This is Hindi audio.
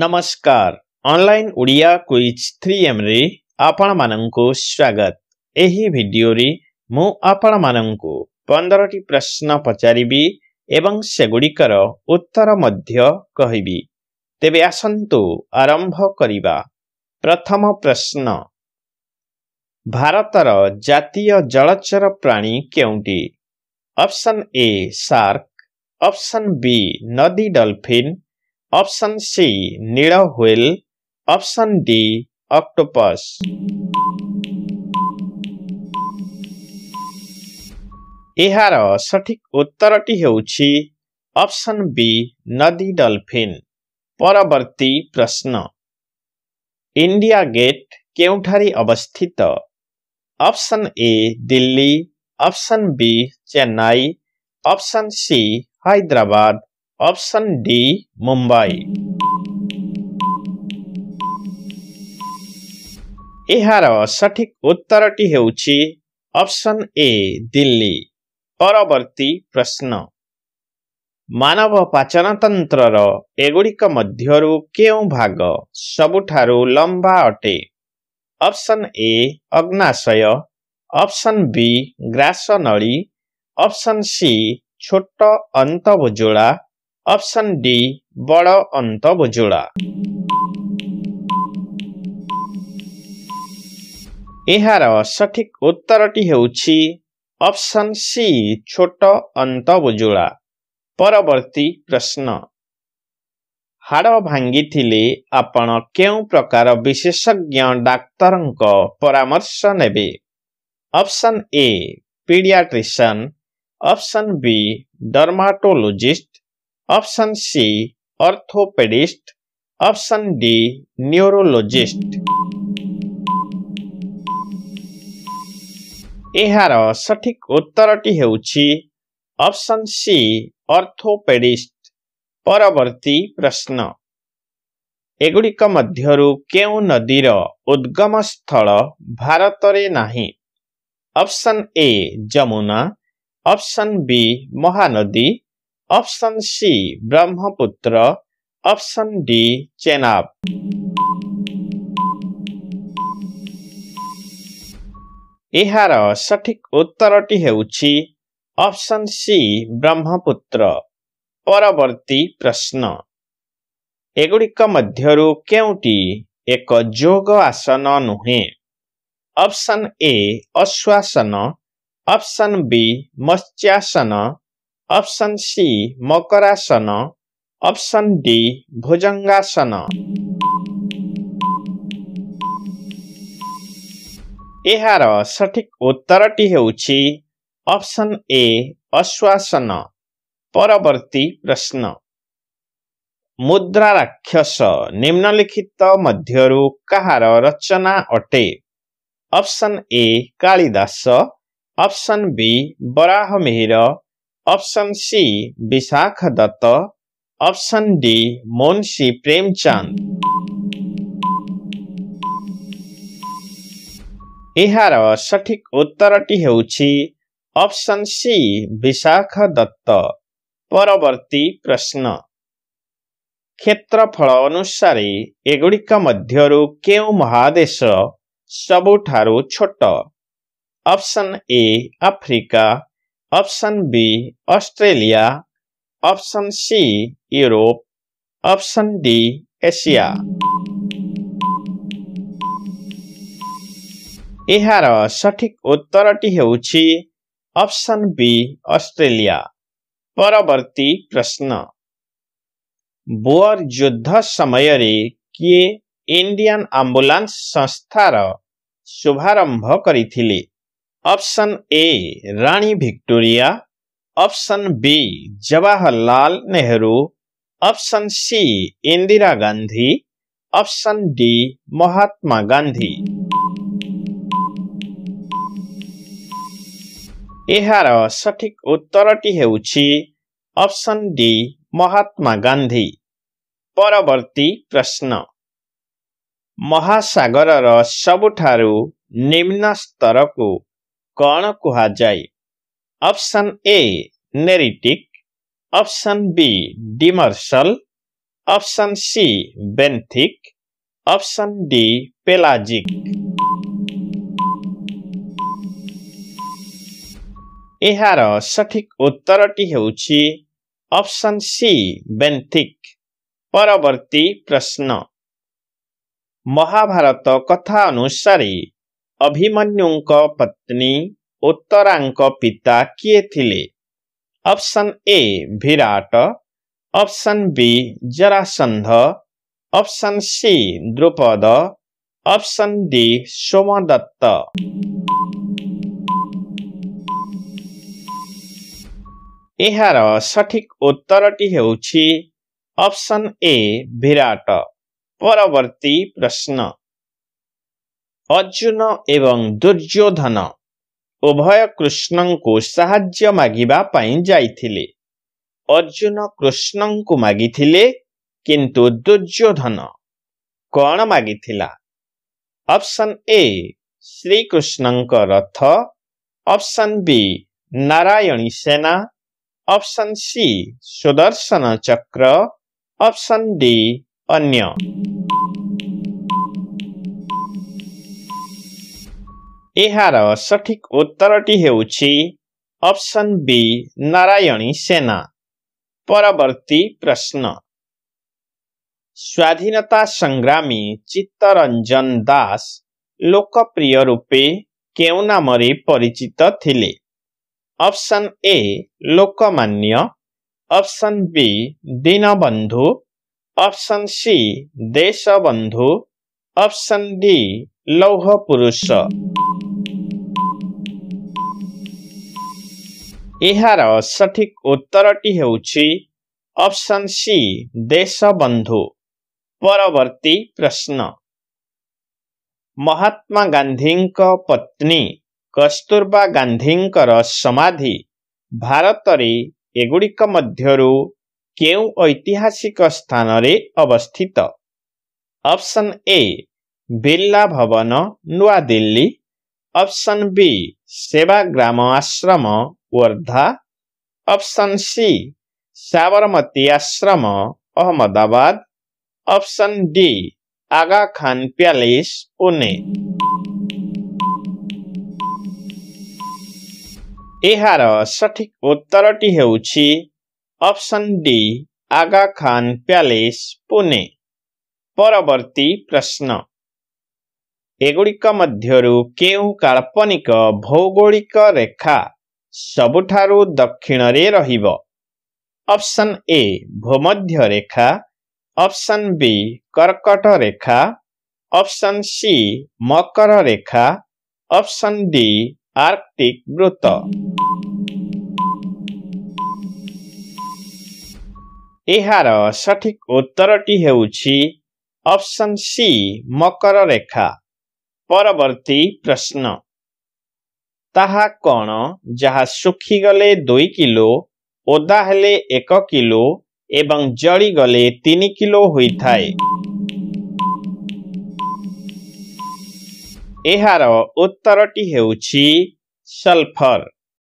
ନମସ୍କାର ଅନଲାଇନ୍ ଓଡ଼ିଆ କୁଇଜ୍ ଥ୍ରୀ ଏମ୍ରେ ଆପଣମାନଙ୍କୁ ସ୍ୱାଗତ ଏହି ଭିଡ଼ିଓରେ ମୁଁ ଆପଣମାନଙ୍କୁ ପନ୍ଦରଟି ପ୍ରଶ୍ନ ପଚାରିବି ଏବଂ ସେଗୁଡ଼ିକର ଉତ୍ତର ମଧ୍ୟ କହିବି ତେବେ ଆସନ୍ତୁ ଆରମ୍ଭ କରିବା ପ୍ରଥମ ପ୍ରଶ୍ନ ଭାରତର ଜାତୀୟ ଜଳଚର ପ୍ରାଣୀ କେଉଁଟି option A shark option B ନଦୀ ଡଲଫିନ୍ অপশন সি নীড় হুইল অপশন ডি অক্টোপাস ইহারা সঠিক উত্তরটি হউচি অপশন বি নদী ডলফিন পরবর্তী প্রশ্ন ইন্ডিয়া গেট কেউঠারি অবস্থিত option A Delhi option B Chennai option C Hyderabad option D Mumbai এharo সঠিক উত্তরটি হেউচি অপশন এ দিল্লি পরের প্রশ্ন মানব पाचन তন্ত্রৰ এগৰিকৰ মধ্যৰ কেউ ভাগ সবুঠাৰু লম্বা আটে অপশন এ অগ্নাশয় অপশন বি গ্ৰাসনালী অপশন সি ছটটো অন্তবজুলা অপশন ডি বড় অন্তবজড়া এহാര সঠিক উত্তরটি হউচি অপশন সি ছোট অন্তবজড়া পরবর্তী প্রশ্ন হাড় ভাঙিtile आपण কেও প্রকার বিশেষক জ্ঞান ডাক্তারଙ୍କ পরামর্শ নেবি option A paediatrician option B dermatologist option C orthopedist option D neurologist এharo সঠিক উত্তরটি হেউচি অপশন সি অর্থোপেডিস্ট পরবর্তী প্রশ্ন এগুড়ি কা মধ্যৰ কেও নদীৰ उद्गमস্থল ভাৰতৰেই নহয় option A Yamuna option B Mahanadi option C Brahmaputra option D Chenab ଏହାର ସଠିକ୍ ଉତ୍ତରଟି ହେଉଛି ଅପସନ୍ ସି ବ୍ରହ୍ମପୁତ୍ର ପରବର୍ତ୍ତୀ ପ୍ରଶ୍ନ ଏଗୁଡ଼ିକ ମଧ୍ୟରୁ କେଉଁଟି ଏକ ଯୋଗ ଆସନ ନୁହେଁ ଅପସନ୍ ଏ ଅଶ୍ୱାସନ ଅପସନ୍ ବି ମତ୍ସ୍ୟାସନ অপশন সি মকরাসন অপশন ডি ভজঙ্গাসন এহার সঠিক উত্তরটি হউচি অপশন এ অশ্বাসন পরবর্তী প্রশ্ন মুদ্রা রাখস্য নিম্নলিখিত মধ্য রূপ কহার রচনা अटे option A Kalidas option B Varahamihira option C Vishakha Datta option D Munshi Premchand ଏହାର ସଠିକ୍ ଉତ୍ତରଟି ହେଉଛି ଅପସନ୍ ସି ବିଶାଖ ଦତ୍ତ ପରବର୍ତ୍ତୀ ପ୍ରଶ୍ନ କ୍ଷେତ୍ରଫଳ ଅନୁସାରେ ଏଗୁଡ଼ିକ ମଧ୍ୟରୁ କେଉଁ ମହାଦେଶ ସବୁଠାରୁ ଛୋଟ option A Africa option B Australia option C Europe option D Asia ইহারা সঠিক উত্তরটি হেউছি অপশন বি অস্ট্রেলিয়া পরবর্তী প্রশ্ন بوয়ার যুদ্ধ সময় রে কে ইন্ডিয়ান অ্যাম্বুলেন্স সংস্থাৰ शुभारंभ কৰিছিলি option A Rani Victoria option B Jawaharlal Nehru option C Indira Gandhi option D Mahatma Gandhi এharo সঠিক উত্তরটি হেউচি অপশন ডি মহাত্মা গান্ধী পরবর্তী প্রশ্ন মহাসাগরৰ সবঠارو নিম্ন স্তৰক कहाँ option A neritic, option B demersal option C benthic option D pelagic सठिक उत्तर ऑप्शन सी बेंथिक बेन्थिक परवर्ती प्रश्न महाभारत कथा अनुसार अभिमन्यु पत्नी उत्तरा पिता किए थे option A Virat option B Jarasandh option C Drupad option D Somadatta यार सठिक उत्तर ऑप्शन ए विराट परवर्ती प्रश्न अर्जुन ए दुर्योधन उभय कृष्णको साह्य मगेको अर्जुन कृष्णको मगिले किन दुर्योधन किलापसन ए श्रीकृष्णको रथ अप्सन वि नारायणी सेना अप्सन सि सुदर्शन चक्र अप्सन डि अन्य ଏହାର ସଠିକ୍ ଉତ୍ତରଟି ହେଉଛି ଅପସନ୍ ବି ନାରାୟଣୀ ସେନା ପରବର୍ତ୍ତୀ ପ୍ରଶ୍ନ ସ୍ୱାଧୀନତା ସଂଗ୍ରାମୀ ଚିତ୍ତରଞ୍ଜନ ଦାସ ଲୋକପ୍ରିୟ ରୂପେ କେଉଁ ନାମରେ ପରିଚିତ ଥିଲେ option A Lokmanya option B Deenabandhu option C Deshbandhu option D ଲୌହ ପୁରୁଷ ଏହାର ସଠିକ୍ ଉତ୍ତରଟି ହେଉଛି ଅପସନ୍ ସି ଦେଶବନ୍ଧୁ ପରବର୍ତ୍ତୀ ପ୍ରଶ୍ନ ମହାତ୍ମା ଗାନ୍ଧୀଙ୍କ ପତ୍ନୀ କସ୍ତୁରବା ଗାନ୍ଧୀଙ୍କର ସମାଧି ଭାରତରେ ଏଗୁଡ଼ିକ ମଧ୍ୟରୁ କେଉଁ ଐତିହାସିକ ସ୍ଥାନରେ ଅବସ୍ଥିତ ଅପସନ୍ ଏ ବିର୍ଲା ଭବନ ନୂଆଦିଲ୍ଲୀ option B Sevagram Ashram Wardha option C Sabarmati Ashram Ahmedabad option D Aga Khan Palace Pune यार सठिक उत्तर टी option D Aga Khan Palace Pune परवर्ती प्रश्न एगुड़िक मध्यरु केउ काल्पनिक भौगोलिक रेखा ସବୁଠାରୁ ଦକ୍ଷିଣରେ ରହିବ option A ଭୂମଧ୍ୟ Rekha option B କର୍କଟ ରେଖା ଅପସନ୍ ସି ମକର ରେଖା ଅପସନ୍ ଡି ଆର୍କଟିକ୍ ବୃତ ଏହାର ସଠିକ୍ ଉତ୍ତରଟି ହେଉଛି ଅପସନ୍ ସି ମକର ରେଖା ପରବର୍ତ୍ତୀ ପ୍ରଶ୍ନ ତାହା କ'ଣ ଯାହା ଶୁଖିଗଲେ ଦୁଇ କିଲୋ ଓଦା ହେଲେ ଏକ କିଲୋ ଏବଂ ଜଳିଗଲେ ତିନି କିଲୋ ହୋଇଥାଏ ଏହାର ଉତ୍ତରଟି ହେଉଛି ସଲ୍ଫର